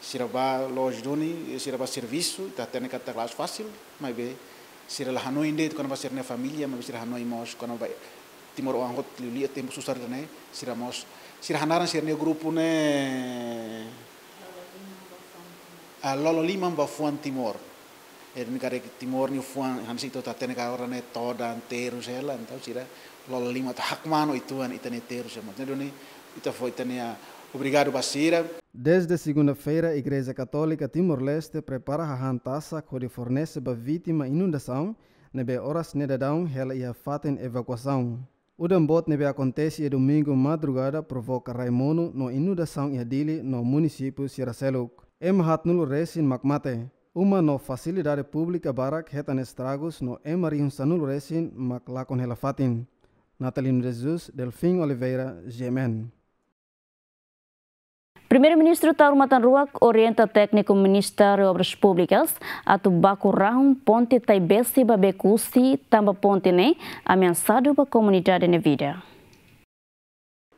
siraba loja doni ba serviço tá tendo que ter fácil mas se sira lá hanoi inde quando vai ser na família mas se sira hanoi mos quando vai timor o angot liu liu tempo susar né sira mos sira hanaran sira ne grupo ne a lolo lima mba fuan timor er ni kare timor ni fuan hansito ta tene ka ora ne toda anteiro sela então sira lolo lima ta hakmano ituan itane teiro sema ne a Obrigado, Bacira. Desde segunda-feira, a Igreja Católica Timor-Leste prepara a hantaça que fornece para vítima inundação, nebe horas nedadão, ela ia fazer evacuação. O dambote neve acontece e domingo madrugada provoca raimono no inundação e adili no município Siraceluk. Em Mahatnul Resin Makmate, uma no facilidade pública barak retan estragos no Emarion Sanul Resin Maklakon Helafatin. Natalino Jesus, Delfim Oliveira, Gemen. Primeiro-ministro da Matanruak orienta técnico Ministério de Obras Públicas a Tubacurão, Ponte Taibesi Babekusi Tamba Ponte Ne, ameaçado para a comunidade na vida.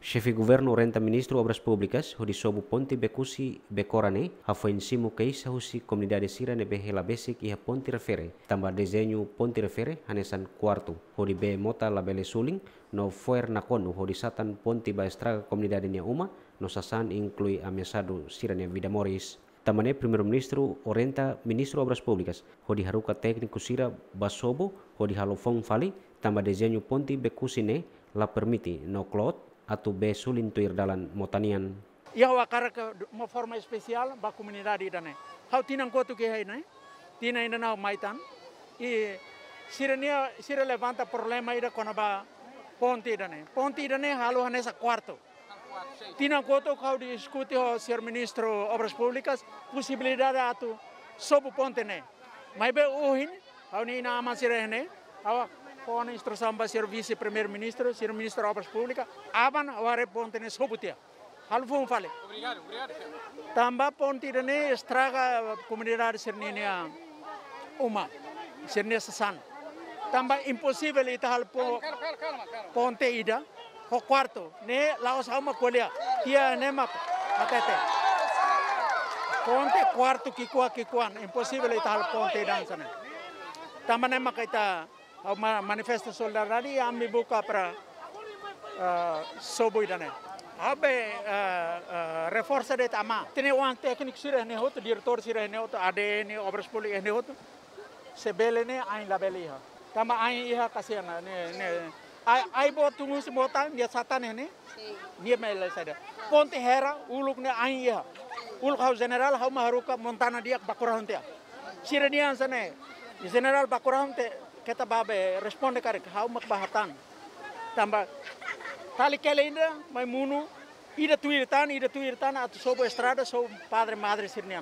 Chefe governo orienta ministro obras públicas, Rodisobo ponte bekusi bekorane a foi em cima que isa husi comunidade sira Nebehela helabesic e a ponte refere, tamba desenho ponte refere, hanesan quarto, Rodibé be mota labele suling, no foi na Conu, Rodisatan ponte Baestraga, estraga comunidade nia uma, Nosasan inklui amesadu sirane Vida Moris. Tamane primer ministro orenta ministro obras públicas, hodi haruka tekniku sira basobo, hodi halofong fali, tamba dezenyu Ponti bekusine la permiti no clot atu besulin tuir dalan motanian. Ia wakara ke mo forma spesial ba komunidade dane Hau tinan kotu ke hai nai, tina ina nau maitan, i sirania sira levanta problema ida konaba Ponti idane. Ponti ini halu hanesa quarto. Tinacoto, kao discutio sier ministro Obras Públicas, posibilidade atu sobu ponte ne. Mai be uhin, hau ni na aman sir ne, hau kon instrução ba sier vice primeiro ministro, sier ministro Obras Públicas, aban ware ponte ne sobu tia. Hal vum fale. Obrigado, obrigado. Tamba ponte ne estraga comunidade sier ne uma, sier ne Tamba impossível ita hal po ponte ida ho kwarto ne laos hauma kualia tia nemak matete ponte kwa kikua kikuan impossible ita ponte dansane tamane makaita manifesto solidaridad ambi buka para uh, sobui dane habe uh, uh, reforça det ama tene wan teknik sireh ne hotu diretor sireh ne ade ne obras poli ne hotu sebele ne ain labele ha tama ain iha kasiana ne ne ai bo tungu semota dia satan ini dia melalui saya ponte hera uluk ne ai iya. uluk hau general hau maharuka montana dia bakurahun tia Sirenia sana general bakura te kata babe respon de karek hau mak bahatan tambah tali kele inda mai munu ida tuirtan ida tuirtan atu sobo estrada so padre madre Sirenia,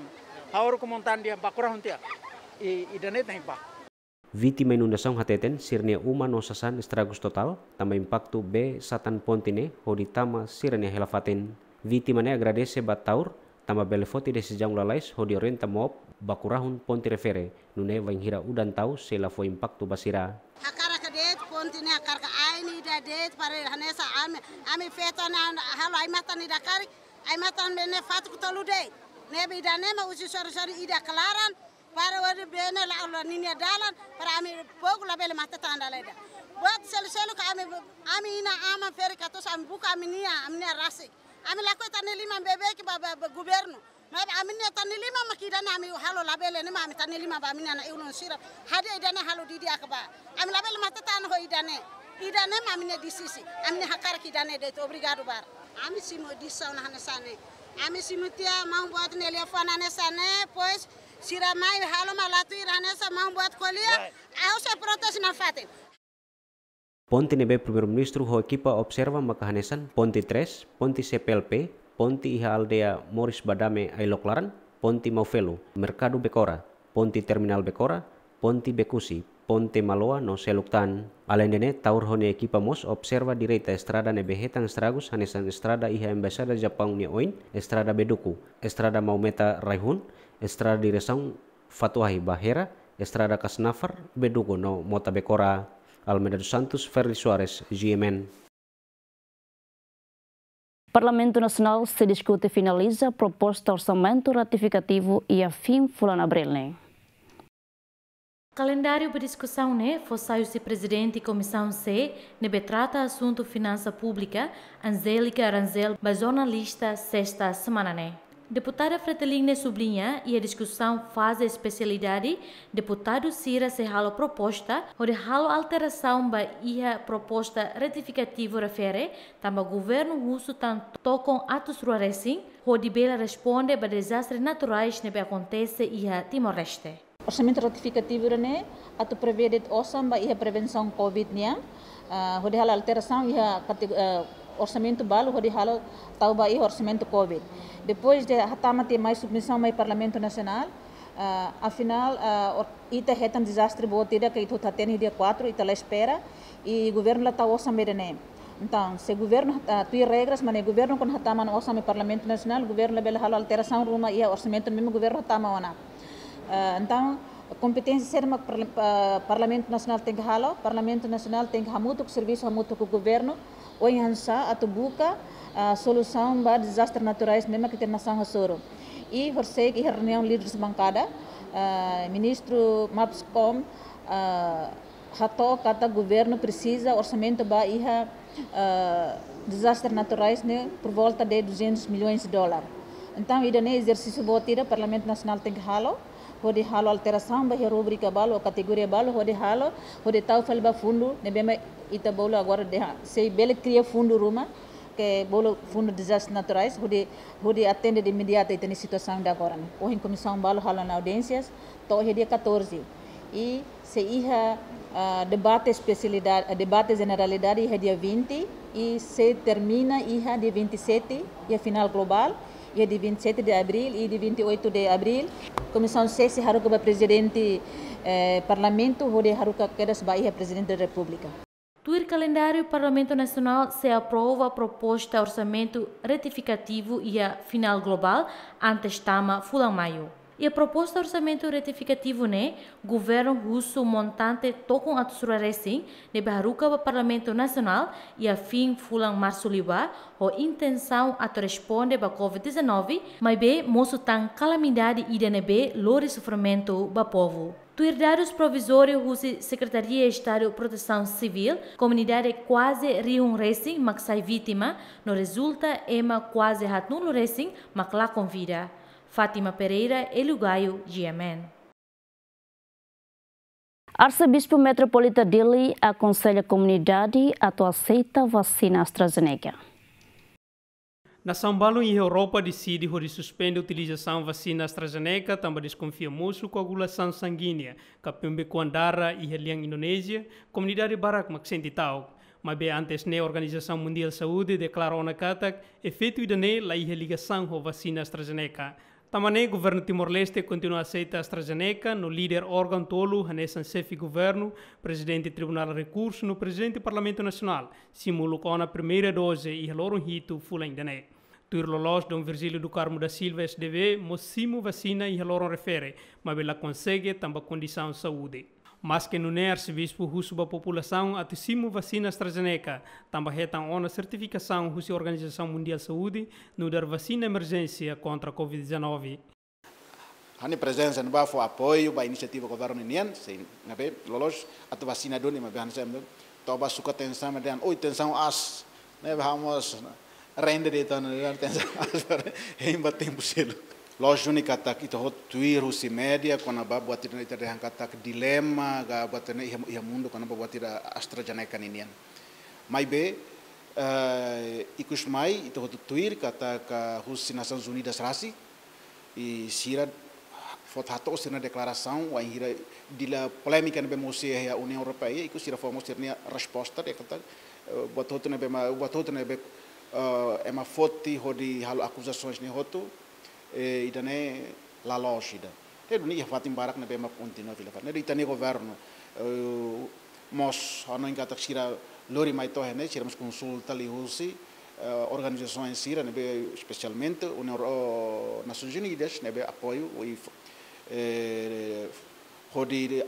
hau ruku montana dia bakurahun tia i ida ne tengpak Viti inundação hateten sirne uma nosasan estragos total, tama impacto B satan pontine, hoditama sirne helafaten. Viti mane agradece bataur, tama belefote de sejang lalais, hodiorenta mob, bakurahun ponti refere, nune vainhira udan tau sela foi impacto basira. det akar ka aini da det pare hanesa ame ame na halo ai matan ida kari ai matan mene fatu tolu de ne bidane ma usi sori sori ida kelaran para wadi bene la ala nini adalan ya para ami bogu la bela mata tanda leda Buat sel selu ka ami ami ina ama feri katos ami buka ami nia ami nia rasi ami lako ya tani lima bebe ki ba gubernu ma ami nia tani lima makida na ami halo la bela ni ma ami tani lima ba ami nia na iulun sira hadi idane halo didi akaba ami la bela mata tan ho idane idane ma ami nia disisi ami nia hakar ki idane de to obrigado bar ami simo disau na hanesane ami simutia tia mau buat nelia fana nesane pois siramai malatu irane sama buat kuliah, aku saya protes nafatin. Ponti nebe nebe Ministru ho ekipa observa makahanesan Ponti tres, Ponti CPLP, Ponti Iha Aldea Moris Badame Ailoklaran, Ponti Maufelo, Mercado Bekora, Ponti Terminal Bekora, Ponti Bekusi, Ponte Maloa no Seluktan. Alendene taur ekipa mos observa direita estrada nebe hetan stragus hanesan estrada Iha embesada Jepang Nioin, Oin, estrada Beduku, estrada Maumeta Raihun, estrada direção Fatuahi Barreira, estrada Casnafar, Bedugo no Mota Becora, Almeida dos Santos, Ferri Soares, GMN. Parlamento Nacional se discute e finaliza a proposta orçamento ratificativo e a fim fulano abril. Né? Calendário para discussão né, foi saio se presidente comissão C, ne né? betrata assunto finança pública, Angélica Aranzel, mas jornalista sexta semana né. Deputada Fretelim sublinha e a discussão faz a especialidade deputado Cira se halo proposta ou de alteração ba ia proposta retificativo refere tamba governo russo tanto com atos ruaresim ou de bela responde ba desastres naturais nebe acontece ia Timor-Leste. Orçamento ratificativo né ato prevê de osam ba ia prevenção Covid-19 uh, ah, ou de halo alteração ia orçamento balo hori halo tauba e orçamento covid depois de hatamati mais submissão mai parlamento nacional Uh, eh, afinal, uh, eh, ita retan desastre boa tira que ita tá tendo dia 4, ita lá espera e governo lá tá ossa merenem. Então, se governo uh, tui regras, mas governo quando há taman ossa Parlamento Nacional, governo lá bela alteração ruma e orçamento mesmo governo há Uh, então, a competência ser uma Parlamento Nacional tem que halo, Parlamento Nacional tem que muito serviço há muito o governo ou enhançar a tubuca a solução para desastres naturais mesmo que tem nação soro. E você que reunião líderes bancada, ministro Mapscom, uh, hato kata governo precisa orçamento para ir desastres naturais né por volta de 200 milhões de dólares. Então, ainda ne exercício botira Parlamento Nacional tem que halo, hode halo alteração vai ba rubrica balo, categoria balo, hode halo, hode tau falba fundo, ne bema ita bolo agora de se bele cria fundo ruma que bolo fundo desastres naturais, hode hode atende de imediato ita situação da agora, hoje Hoje comissão balo halo na audiências, to dia 14. E se iha uh, debate especialidade, ah, debate generalidade iha dia 20 e se termina iha dia 27 e a final global dia 27 de abril e dia 28 de abril. Comissão CESI Haruka Presidente eh, Parlamento, Rode Haruka Kedas Bahia, Presidente da República. Do calendário, o Parlamento Nacional se aprova a proposta orçamento retificativo e a final global, antes Tama maio. E a proposta de orçamento retificativo, né? Governo russo montante tocou a tsuraresi, de barruca para Parlamento Nacional e a fim fulan libá, o intenção a responde para Covid-19, mas bem, moço tan calamidade e DNB lore sofrimento para povo. Tuirdários provisórios russo Secretaria de Estado de Proteção Civil, comunidade quase riun racing, mas sai vítima, não resulta ema quase hatnul racing, mas lá convida. Fátima Pereira, Elugaio, GMN. Arcebispo Metropolita Dili aconselha a comunidade a aceitar aceita a vacina AstraZeneca. Na São Paulo e Europa decide que suspende a utilização da vacina AstraZeneca, também desconfia muito coagulação sanguínea, capimbe Kuandara e Helian Indonésia, comunidade Barak Maxentitau. Mas bem antes né, a Organização Mundial de Saúde declarou na Katak efeito idane la ligação com a vacina AstraZeneca. Também o governo Timor-Leste continua a aceitar a AstraZeneca no líder órgão tolo, Hanessan Sefi Governo, presidente do Tribunal de Recursos, no presidente do Parlamento Nacional, simulou com a primeira dose e relou um rito fulano Turlolós, Dom Virgílio do Carmo da Silva, SDV, mocimo vacina e relou refere, mas ela consegue também condição de saúde mas que no serviço russo da população atissimo vacina AstraZeneca, também retam é ona certificação da Organização Mundial de Saúde no dar vacina emergência contra a Covid-19. A presença no bafo apoio a iniciativa governo nian, sim, na né, be lolos at vacina é do ma ban sem né, toba suka tensão ma atenção, oi tensão as, né vamos né, rende de tona tensão as, *laughs* em batem por Lojuni katak ito hot tuiru si media kona ba buat tidak ita dehang katak dilema ga buat tidak ia ia mundu kona ba buat tidak AstraZeneca ninian. Mai be uh, ikus mai ito hot tuir kata ka eh, husi zuni das rasi i sira fot hato sirna declaração wa hira dila polêmica nebe musia ya e uni Europeia ikus sira fomos sirna resposta ya kata eh, buat hot nebe buat hot nebe uh, ema foti hodi halu acusações ni hotu itane la loshida te duni ya fatim barak na bemak untina fila fat ne itane governo eh, mos ano inga tak sira lori mai to hene siramos consulta li husi eh, organizações sira ne be especialmente una eh, Nações Unidas ne be apoio e hodi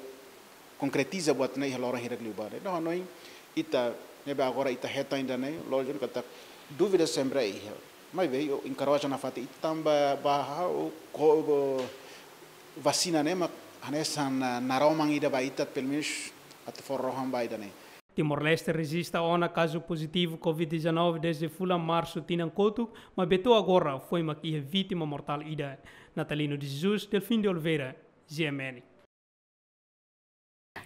concretiza buat ne lora hirak Não no anoi ita ne agora ita heta ainda ne lojun katak dúvida sempre aí na maive o nafatay vacina vasinane ma nessa na na magnida ida baita pelo menos até forroham ba idane Timor-Leste a ona caso positivo Covid-19 desde fula março Tinancoto, mas betou agora foi uma vítima mortal ida. Natalino de Jesus, Delfim de Oliveira, GMN.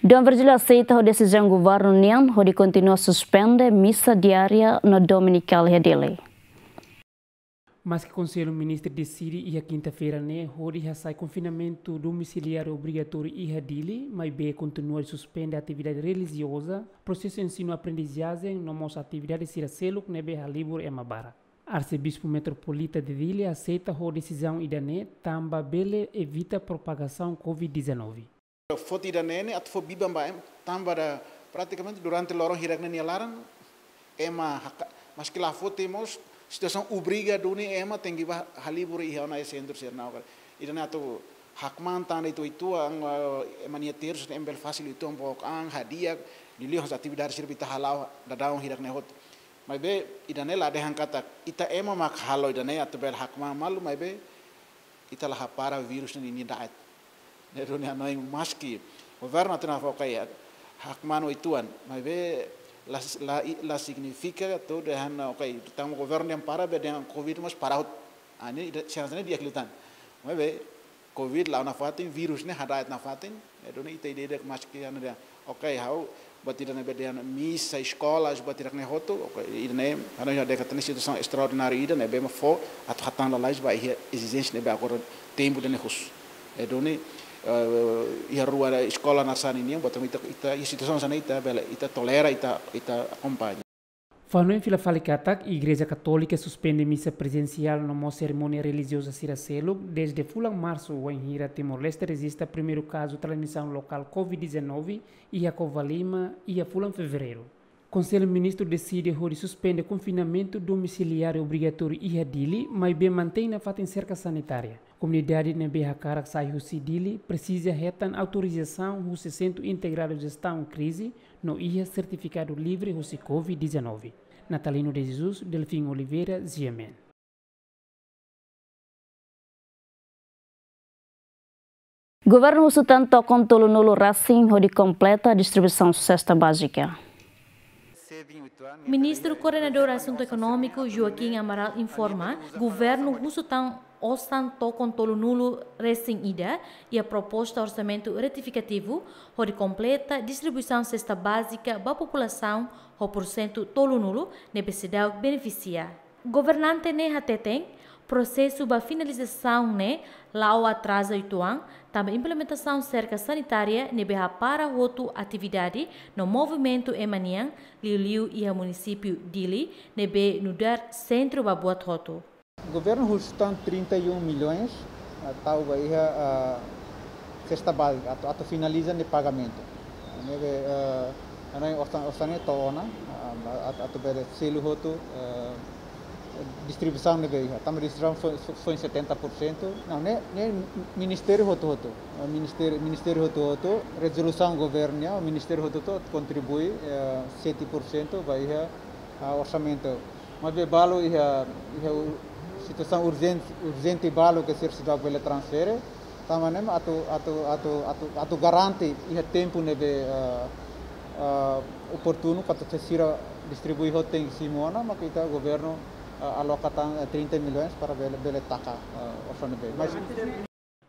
Dom Virgílio aceita a decisão do governo Nian, onde continua a suspender missa diária na dominical dele mas que o Conselho Ministro decide e a quinta-feira né, Rodi já sai confinamento domiciliar obrigatório e radile, mas B continua e suspende a atividade religiosa, processo ensino-aprendizagem, não mostra atividade siracelo, né, a livre e mabara. Arcebispo Metropolita de Dili aceita a decisão Dané, tamba bele evita a propagação Covid-19. Foto idane, a tua biba tamba praticamente durante o lorong hiragna nialaran, é mas que lá foto temos situação obriga a duni ema tenggi bah halibur e ona esse endur ser e na hakman tan itu itu e ang emania ter sut embel fasil itu e ang um pok ang hadiah dilihat atividade sir bita halau dadang um, hirak nehot mai be idane la dehang kata ita e ema mak halau halo atu bel hakman malu mai be ita la para virus ni ni daat ne ronya maski o verna tena fokai hakman itu ituan mai be la, la, la significa to ah, de han okay tam governo yang para be dengan covid mas parahut ani chance dia kelitan mebe covid la nafatin virus ne fatin, nafatin ya ne ite ide de ke kian dia okay how batida ne be dengan misa escolas batida ne hoto okay ide ana já de katne situação extraordinary ide ne be ma fo at hatan la lais ba exigência ne be agora tempo edo ne uh, rua da escola na sana ini, buat ita, ita, a situação sana ita, bela, ita tolera, ita, ita acompanha. Fanuen fila fale que ataque, Igreja Católica suspende missa presencial na numa cerimônia religiosa Siracelo. Desde fulan março, o Enhira Timor-Leste resiste primeiro caso de transmissão local Covid-19 e a Cova Lima e a fulan fevereiro. Conselho Ministro decide hoje suspender confinamento domiciliário obrigatório IADILI, mas bem mantém na fata em cerca sanitária. Comunidade na Berracara sai Dili precisa retan autorização do Centro Integrado de Gestão Crise no IA Certificado Livre do Covid-19. Natalino de Jesus, Delfim Oliveira, O Governo o controle Tulunulu Racing, onde completa a distribuição cesta básica. Ministro Coordenador Assunto Econômico Joaquim Amaral informa governo russo tão ostanto controlo nulo recém ida e a proposta orçamento retificativo onde completa distribuição cesta básica para a população o porcento tolo nulo necessidade beneficia. Governante ne processo para finalização ne né, lá o atraso oito anos também implementação cerca sanitária neberra para outro atividade no movimento Emanian, Liu e o município Dili, nebe nudar centro babuat roto. O governo rustan 31 milhões, tal vai a sexta base, ato finaliza o pagamento. Nebe, a não orçamento, ato bere selo roto, distribuição de igreja. Estamos distribuição foi, foi em 70%. Não, nem, né, Ministério Roto Roto. O Ministério, Ministério Roto Roto, resolução governo, o Ministério Roto Roto contribui é, eh, 7% vai o orçamento. Mas o balo é a situação urgente, urgente balo que ser cidade pela transferir. Também tá, ato ato ato ato ato garante e tempo neve uh, eh, uh, eh, oportuno para distribuir o tempo simona, mas que o governo aloca 30 milhões para Bele Taka, uh, eh, Mas...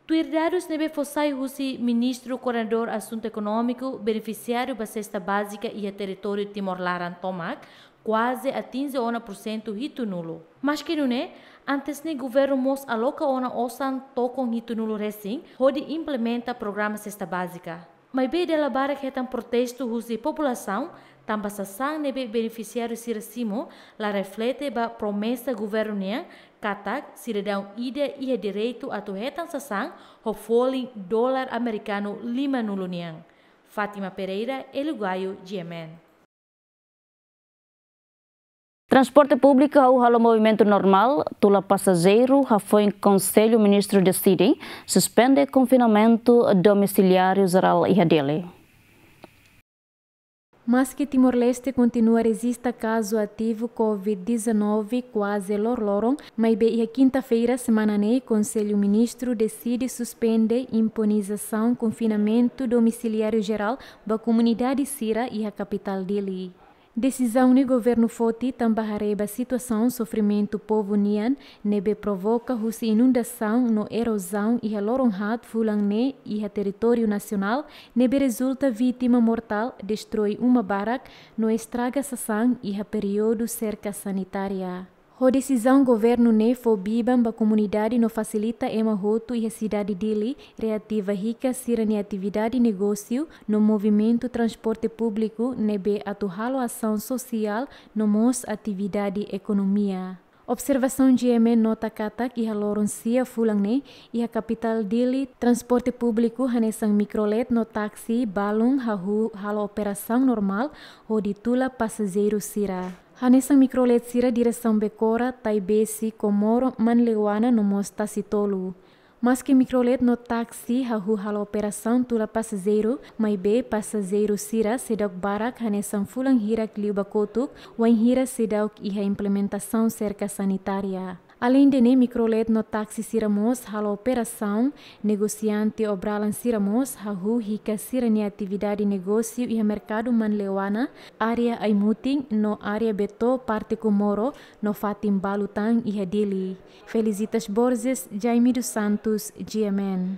Tuirdados nebe fossai husi ministro coordenador assunto econômico, beneficiário da cesta básica e a território Timor-Laran Tomac, quase a 15% hito nulo. Mas que não é, antes nem governo mos aloca ona osan tocon hito nulo recém, onde implementa programa cesta básica. Mas bem dela barra que é protesto husi população, Tambasasang nebe beneficiário sira simo la reflete ba promessa governia katak sira dão ida ia direito atu hetan sasang ho foli dólar americano lima nuluniang. Fátima Pereira, Elugaio, GMN. Transporte público é o movimento normal, tula passageiro, já foi em conselho ministro decide, suspende confinamento domiciliário geral e dele mas que Timor-Leste continua resista caso ativo Covid-19 quase lorloron, mas e a quinta-feira, semana o Conselho Ministro decide suspender imponização confinamento domiciliário geral da comunidade Sira e a capital dele. Decisão do governo Foti a situação sofrimento povo nian, nebe provoca russa inundação no erosão e reloronhat fulanne e a território nacional, nebe resulta vítima mortal, destrói uma baraca, no estraga sassang e a período cerca sanitária. O decisão governo ne fobiban ba comunidade no facilita ema roto e a cidade dele reativa rica sirani atividade negócio no movimento transporte público nebe atuhalo ação social no mos atividade economia. Observação de EME nota kata que haloruncia fulangne e a capital dele transporte público hanesang microlet no táxi balung hahu halo operação normal ho ditula tula passageiro sira. Hanesan mikrolet sira di Resambekora, Taibesi, Komoro, Manlewana no Mosta Sitolu. Maski mikrolet no taksi hahu hal operação tula zero, mai be zero sira sedok barak hanesan fulang hirak kliuba kotuk, wain hira sedok iha implementasang cerca sanitaria. Além de nem microlet no táxi Siramos, a operação, negociante obralan Siramos, a ru rica sirani atividade negócio e a mercado manleuana, área aimuting no área beto parte moro no fatim balutang e adili. Felizitas Felicitas Borges, Jaime dos Santos, GMN.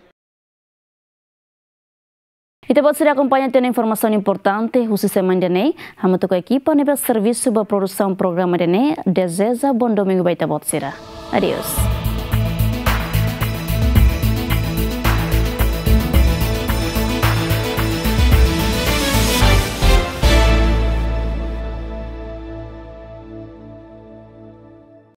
Então, você acompanha tendo informação importante, o sistema de NEI, a equipa, nível serviço para produção programa de NEI, deseja bom domingo para você. Adeus.